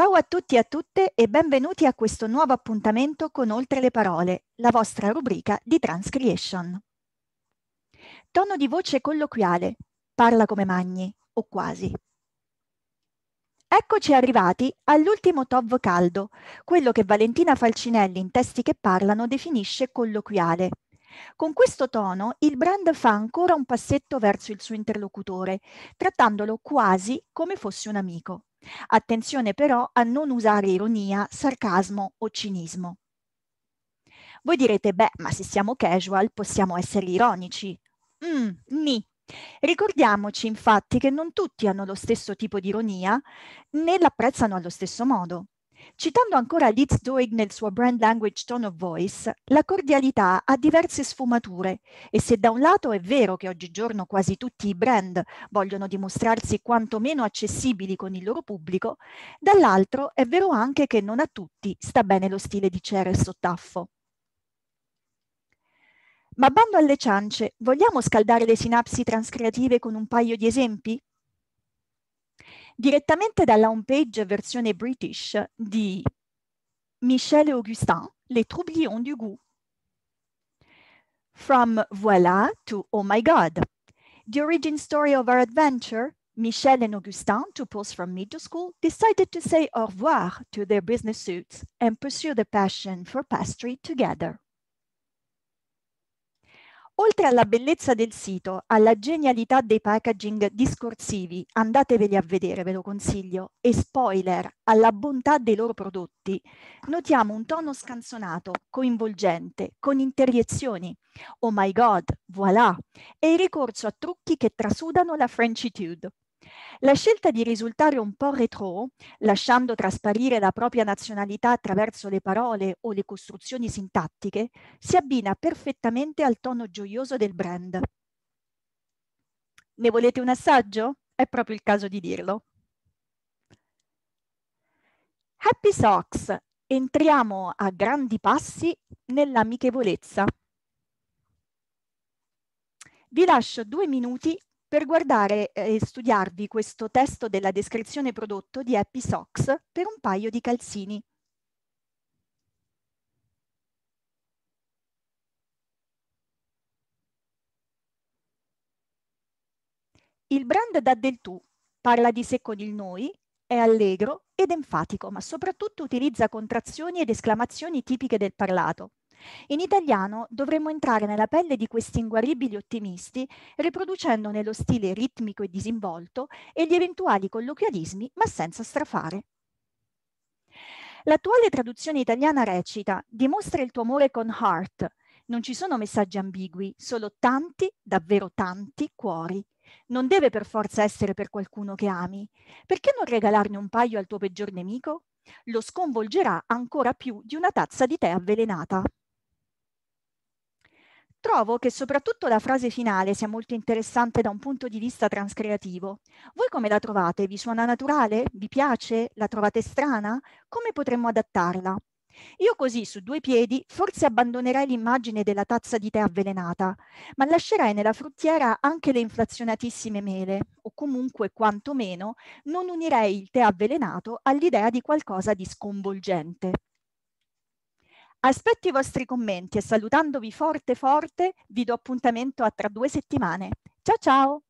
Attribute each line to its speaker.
Speaker 1: Ciao a tutti e a tutte e benvenuti a questo nuovo appuntamento con Oltre le parole, la vostra rubrica di Transcreation. Tono di voce colloquiale, parla come Magni, o quasi. Eccoci arrivati all'ultimo TOV caldo, quello che Valentina Falcinelli in Testi che parlano definisce colloquiale. Con questo tono il brand fa ancora un passetto verso il suo interlocutore, trattandolo quasi come fosse un amico. Attenzione però a non usare ironia, sarcasmo o cinismo. Voi direte, beh, ma se siamo casual possiamo essere ironici. Mm, ni. Ricordiamoci infatti che non tutti hanno lo stesso tipo di ironia né l'apprezzano allo stesso modo. Citando ancora Liz Doig nel suo brand language tone of voice, la cordialità ha diverse sfumature e se da un lato è vero che oggigiorno quasi tutti i brand vogliono dimostrarsi quantomeno accessibili con il loro pubblico, dall'altro è vero anche che non a tutti sta bene lo stile di Ceres sottaffo. Ma bando alle ciance, vogliamo scaldare le sinapsi transcreative con un paio di esempi? direttamente dalla homepage versione British di Michel et Augustin, Les Troublions du goût. From Voilà to Oh My God, the origin story of our adventure, Michel and Augustin, two pals from middle school, decided to say au revoir to their business suits and pursue the passion for pastry together. Oltre alla bellezza del sito, alla genialità dei packaging discorsivi, andateveli a vedere, ve lo consiglio, e spoiler, alla bontà dei loro prodotti, notiamo un tono scanzonato, coinvolgente, con interiezioni, oh my god, voilà, e il ricorso a trucchi che trasudano la Frenchitude. La scelta di risultare un po' retro, lasciando trasparire la propria nazionalità attraverso le parole o le costruzioni sintattiche, si abbina perfettamente al tono gioioso del brand. Ne volete un assaggio? È proprio il caso di dirlo. Happy Socks, entriamo a grandi passi nell'amichevolezza. Vi lascio due minuti per guardare eh, e studiarvi questo testo della descrizione prodotto di Happy Socks per un paio di calzini. Il brand dà del tu, parla di sé con il noi, è allegro ed enfatico, ma soprattutto utilizza contrazioni ed esclamazioni tipiche del parlato. In italiano dovremmo entrare nella pelle di questi inguaribili ottimisti, riproducendone lo stile ritmico e disinvolto e gli eventuali colloquialismi, ma senza strafare. L'attuale traduzione italiana recita Dimostra il tuo amore con heart. Non ci sono messaggi ambigui, solo tanti, davvero tanti, cuori. Non deve per forza essere per qualcuno che ami. Perché non regalarne un paio al tuo peggior nemico? Lo sconvolgerà ancora più di una tazza di tè avvelenata trovo che soprattutto la frase finale sia molto interessante da un punto di vista transcreativo. Voi come la trovate? Vi suona naturale? Vi piace? La trovate strana? Come potremmo adattarla? Io così, su due piedi, forse abbandonerei l'immagine della tazza di tè avvelenata, ma lascerei nella fruttiera anche le inflazionatissime mele, o comunque, quantomeno, non unirei il tè avvelenato all'idea di qualcosa di sconvolgente. Aspetto i vostri commenti e salutandovi forte forte vi do appuntamento a tra due settimane. Ciao ciao!